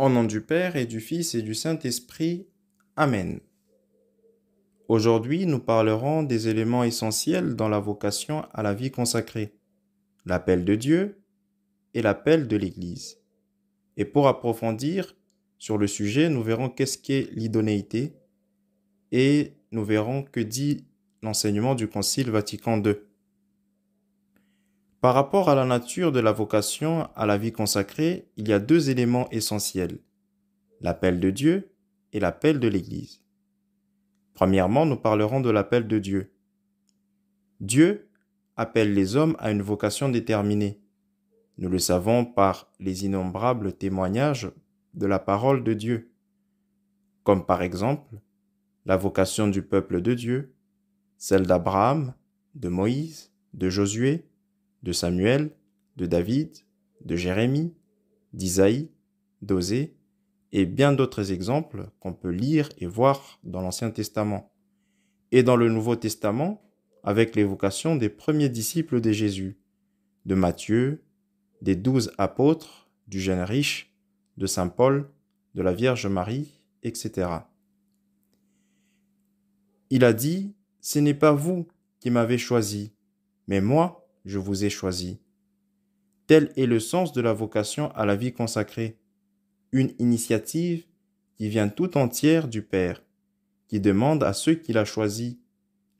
Au nom du Père et du Fils et du Saint-Esprit. Amen. Aujourd'hui, nous parlerons des éléments essentiels dans la vocation à la vie consacrée, l'appel de Dieu et l'appel de l'Église. Et pour approfondir sur le sujet, nous verrons qu'est-ce qu'est l'idonéité et nous verrons que dit l'enseignement du Concile Vatican II. Par rapport à la nature de la vocation à la vie consacrée, il y a deux éléments essentiels, l'appel de Dieu et l'appel de l'Église. Premièrement, nous parlerons de l'appel de Dieu. Dieu appelle les hommes à une vocation déterminée. Nous le savons par les innombrables témoignages de la parole de Dieu, comme par exemple la vocation du peuple de Dieu, celle d'Abraham, de Moïse, de Josué, de Samuel, de David, de Jérémie, d'Isaïe, d'Osée, et bien d'autres exemples qu'on peut lire et voir dans l'Ancien Testament, et dans le Nouveau Testament avec l'évocation des premiers disciples de Jésus, de Matthieu, des douze apôtres, du jeune riche, de Saint Paul, de la Vierge Marie, etc. Il a dit, Ce n'est pas vous qui m'avez choisi, mais moi je vous ai choisi. » Tel est le sens de la vocation à la vie consacrée, une initiative qui vient tout entière du Père, qui demande à ceux qui la choisis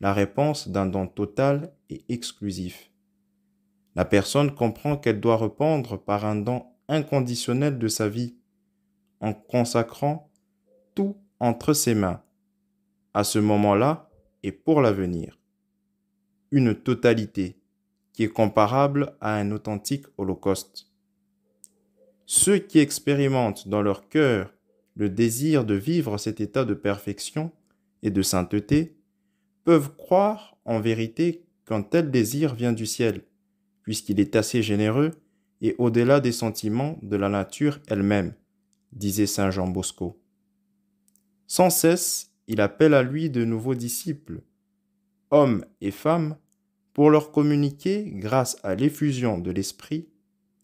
la réponse d'un don total et exclusif. La personne comprend qu'elle doit répondre par un don inconditionnel de sa vie, en consacrant tout entre ses mains, à ce moment-là et pour l'avenir. Une totalité est comparable à un authentique holocauste. Ceux qui expérimentent dans leur cœur le désir de vivre cet état de perfection et de sainteté peuvent croire en vérité qu'un tel désir vient du ciel, puisqu'il est assez généreux et au-delà des sentiments de la nature elle-même, disait Saint Jean Bosco. Sans cesse, il appelle à lui de nouveaux disciples, hommes et femmes pour leur communiquer, grâce à l'effusion de l'esprit,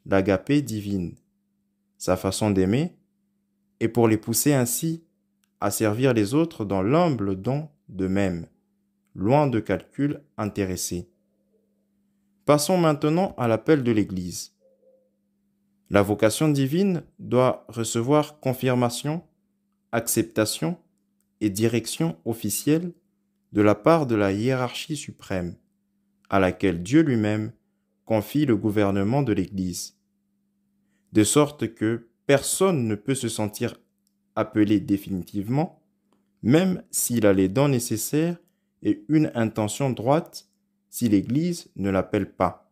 l'agapé divine, sa façon d'aimer, et pour les pousser ainsi à servir les autres dans l'humble don d'eux-mêmes, loin de calculs intéressés. Passons maintenant à l'appel de l'Église. La vocation divine doit recevoir confirmation, acceptation et direction officielle de la part de la hiérarchie suprême à laquelle Dieu lui-même confie le gouvernement de l'Église, de sorte que personne ne peut se sentir appelé définitivement, même s'il a les dents nécessaires et une intention droite, si l'Église ne l'appelle pas.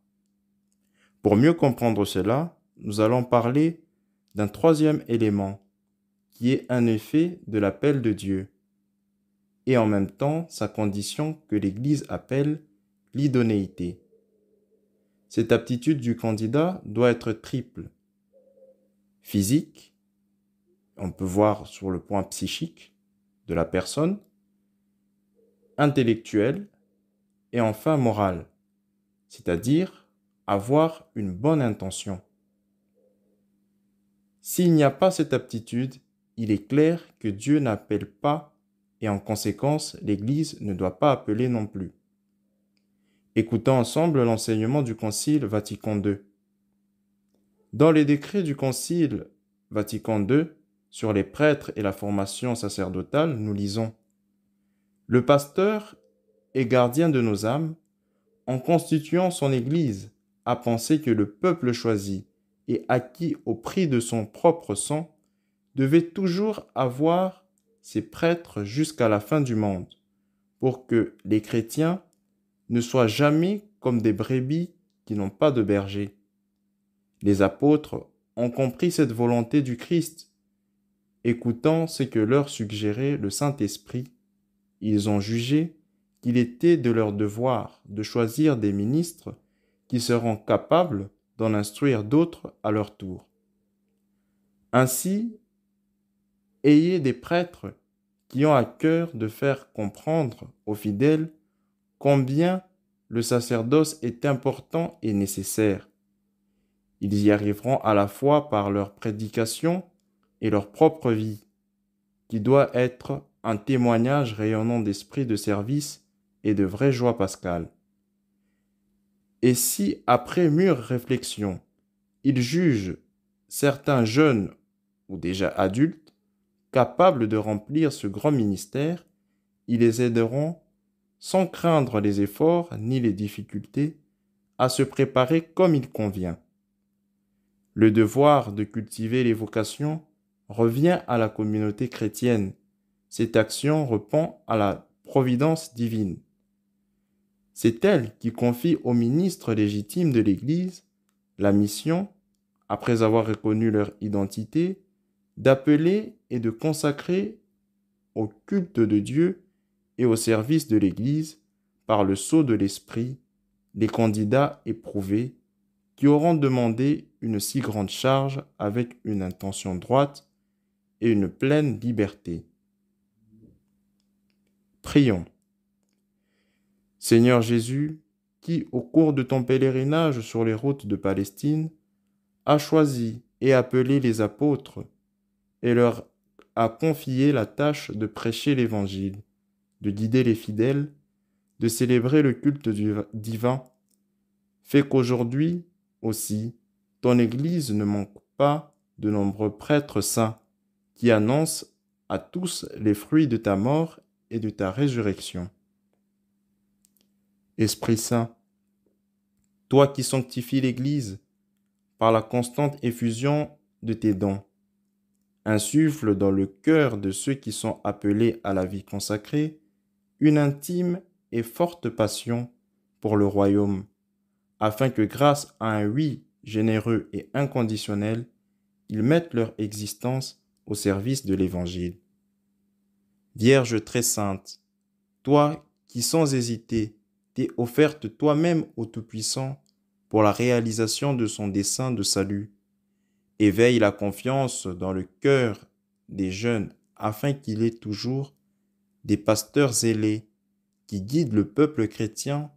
Pour mieux comprendre cela, nous allons parler d'un troisième élément, qui est un effet de l'appel de Dieu, et en même temps sa condition que l'Église appelle L'idonéité. Cette aptitude du candidat doit être triple. Physique, on peut voir sur le point psychique de la personne, intellectuelle et enfin morale, c'est-à-dire avoir une bonne intention. S'il n'y a pas cette aptitude, il est clair que Dieu n'appelle pas et en conséquence l'Église ne doit pas appeler non plus. Écoutons ensemble l'enseignement du Concile Vatican II. Dans les décrets du Concile Vatican II sur les prêtres et la formation sacerdotale, nous lisons Le pasteur est gardien de nos âmes en constituant son Église a pensé que le peuple choisi et acquis au prix de son propre sang devait toujours avoir ses prêtres jusqu'à la fin du monde, pour que les chrétiens ne soient jamais comme des brebis qui n'ont pas de berger. Les apôtres ont compris cette volonté du Christ. Écoutant ce que leur suggérait le Saint-Esprit, ils ont jugé qu'il était de leur devoir de choisir des ministres qui seront capables d'en instruire d'autres à leur tour. Ainsi, ayez des prêtres qui ont à cœur de faire comprendre aux fidèles combien le sacerdoce est important et nécessaire. Ils y arriveront à la fois par leur prédication et leur propre vie, qui doit être un témoignage rayonnant d'esprit de service et de vraie joie pascale. Et si, après mûre réflexion, ils jugent certains jeunes ou déjà adultes capables de remplir ce grand ministère, ils les aideront sans craindre les efforts ni les difficultés, à se préparer comme il convient. Le devoir de cultiver les vocations revient à la communauté chrétienne. Cette action répond à la providence divine. C'est elle qui confie aux ministres légitimes de l'Église la mission, après avoir reconnu leur identité, d'appeler et de consacrer au culte de Dieu et au service de l'Église, par le sceau de l'Esprit, les candidats éprouvés qui auront demandé une si grande charge avec une intention droite et une pleine liberté. Prions. Seigneur Jésus, qui, au cours de ton pèlerinage sur les routes de Palestine, a choisi et appelé les apôtres et leur a confié la tâche de prêcher l'Évangile de guider les fidèles, de célébrer le culte divin. fait qu'aujourd'hui aussi, ton Église ne manque pas de nombreux prêtres saints qui annoncent à tous les fruits de ta mort et de ta résurrection. Esprit Saint, toi qui sanctifies l'Église par la constante effusion de tes dons, insuffle dans le cœur de ceux qui sont appelés à la vie consacrée une intime et forte passion pour le royaume, afin que grâce à un oui généreux et inconditionnel, ils mettent leur existence au service de l'Évangile. Vierge très sainte, toi qui sans hésiter t'es offerte toi-même au Tout-Puissant pour la réalisation de son dessein de salut, éveille la confiance dans le cœur des jeunes afin qu'il ait toujours des pasteurs zélés qui guident le peuple chrétien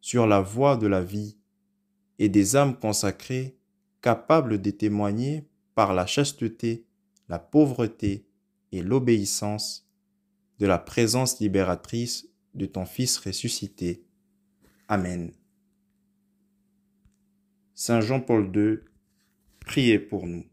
sur la voie de la vie et des âmes consacrées capables de témoigner par la chasteté, la pauvreté et l'obéissance de la présence libératrice de ton Fils ressuscité. Amen. Saint Jean-Paul II, priez pour nous.